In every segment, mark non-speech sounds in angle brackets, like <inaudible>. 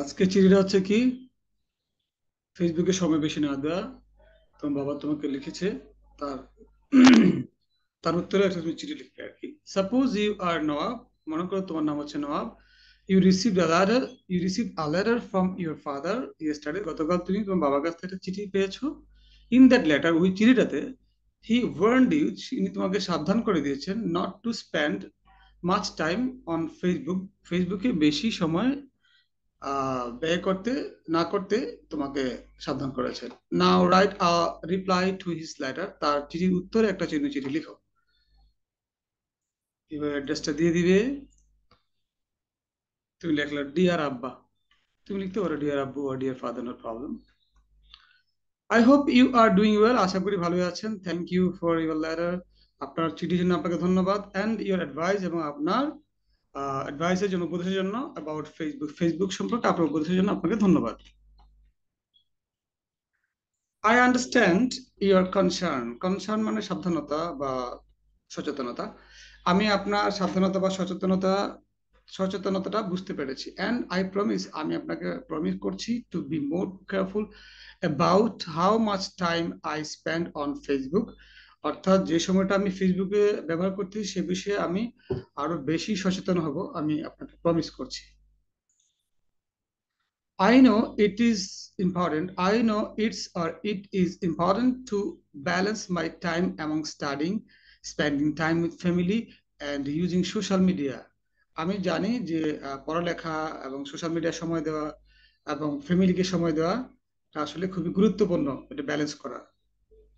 আজকে চিঠিটা হচ্ছে কি ফেসবুকে সময় বেশি না দেওয়া তোমার বাবা তোমাকে লিখেছে তার <clears throat> তার উত্তরে একটা তুমি চিঠি লিখবে আর কি সাপোজ ইউ আর নওয়াব মনে করো তোমার নাম হচ্ছে Nawab you receive a letter you receive a letter from your father yesterday গতকাল তুমি তোমার বাবার কাছ থেকে একটা চিঠি পেয়েছো ইন দ্যাট লেটার ওই চিঠিটাতে হি ওয়ার্ন ইউজ তিনি তোমাকে সাবধান করে দিয়েছেন not to spend much time on Facebook ফেসবুকে বেশি সময় ব্যয় করতে না করতে তোমাকে সাবধান করেছেন now write a reply to his letter তার চিঠির উত্তরে একটা চিহ্ন চিঠি লিখো এবার অ্যাড্রেসটা দিয়ে দিবে তুমি লেখলো ডিয়ার আব্বা তুমি লিখতে পারো ডিয়ার আব্বু আর dear father no problem I hope you are doing well আশা করি ভালোই আছেন thank you for your letter আপনার চিঠির জন্য আপনাকে ধন্যবাদ অ্যান্ড ইউর অ্যাডভাইস এবং আপনার অ্যাডভাইসের জন্য উপদেশের জন্য অ্যাবাউট ফেসবুক ফেসবুক সম্পর্কে আপনার উপদেশের জন্য আপনাকে ধন্যবাদ I understand your concern concern মানে সাবধানতা বা সচেতনতা আমি আপনার সাবধানতা বা সচেতনতা সচেতনতাটা বুঝতে পেরেছি অ্যান্ড আই প্রমিস আমি আপনাকে প্রমিস করছি to be more careful about how much time I spend on Facebook অর্থাৎ যে সময়টা আমি ফেসবুকে ব্যবহার করছি সে বিষয়ে আমি আরো বেশি সচেতন হব আমি আপনাকে প্রমিস করছি I know it is important. I know it's আর it is important to balance my time among studying, spending time with family, and using social media আমি জানি যে পড়ালেখা এবং সোশ্যাল মিডিয়া সময় দেওয়া এবং ফ্যামিলিকে সময় দেওয়া আসলে খুবই গুরুত্বপূর্ণ এটা ব্যালেন্স করা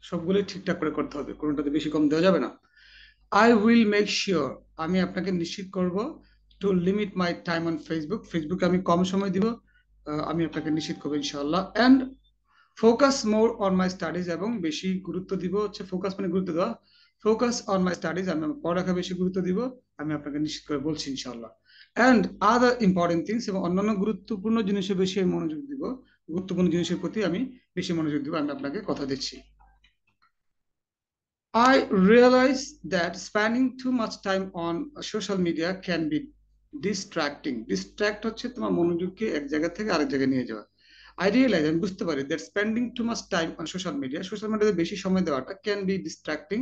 সবগুলো ঠিকঠাক করে করতে হবে কোনোটাতে বেশি কম দেওয়া যাবে না আই উইল মেক শিওর আমি আপনাকে নিশ্চিত করব to limit my time on Facebook ফেসবুকে আমি কম সময় দিব আমি আপনাকে নিশ্চিত করবো ইনশাল্লাহ and focus more on my studies এবং বেশি গুরুত্ব দিব হচ্ছে ফোকাস মানে গুরুত্ব দেওয়া ফোকাস অন মাই স্টাডিজ আমি পড়ালেখা বেশি গুরুত্ব দিব আমি আপনাকে নিশ্চিত করে বলছি ইনশাল্লাহ অ্যান্ড আদার ইম্পর্টেন্ট থিংস এবং অন্যান্য গুরুত্বপূর্ণ জিনিসে বেশি আমি মনোযোগ দিব গুরুত্বপূর্ণ জিনিসের প্রতি আমি বেশি মনোযোগ দিব আমি আপনাকে কথা দিচ্ছি I realise that spending too much time on social media can be distracting. Distract হচ্ছে তোমার মনোযোগকে এক জায়গা থেকে আরেক জায়গায় নিয়ে যাওয়া আই রিয়েলাইজ আমি বুঝতে পারি that spending too much time on social media social মিডিয়াতে বেশি সময় দেওয়াটা can be distracting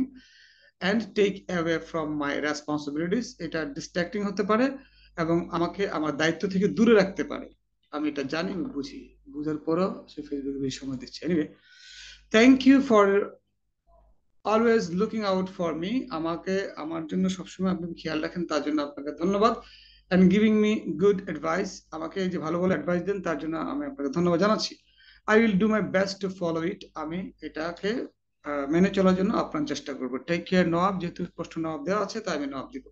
and take away from my responsibilities এটা ডিস্ট্র্যাক্টিং হতে পারে এবং আমাকে আমার দায়িত্ব থেকে দূরে রাখতে পারে আমি এটা জানি আমি বুঝি বুঝার পরও সে ফেসবুকে বেশি সময় দিচ্ছে anyway thank you for always looking out for me আমাকে আমার জন্য সবসময় আপনি খেয়াল রাখেন তার জন্য আপনাকে ধন্যবাদ and giving me good advice আমাকে যে ভালো ভালো অ্যাডভাইস দেন তার জন্য আমি আপনাকে ধন্যবাদ জানাচ্ছি I will do my best to follow it আমি এটাকে মেনে চলার জন্য আপ্রাণ চেষ্টা করবো টেক কেয়ার নবাব যেহেতু স্পষ্ট নবাব দেওয়া আছে তাই আমি নবাব দিবো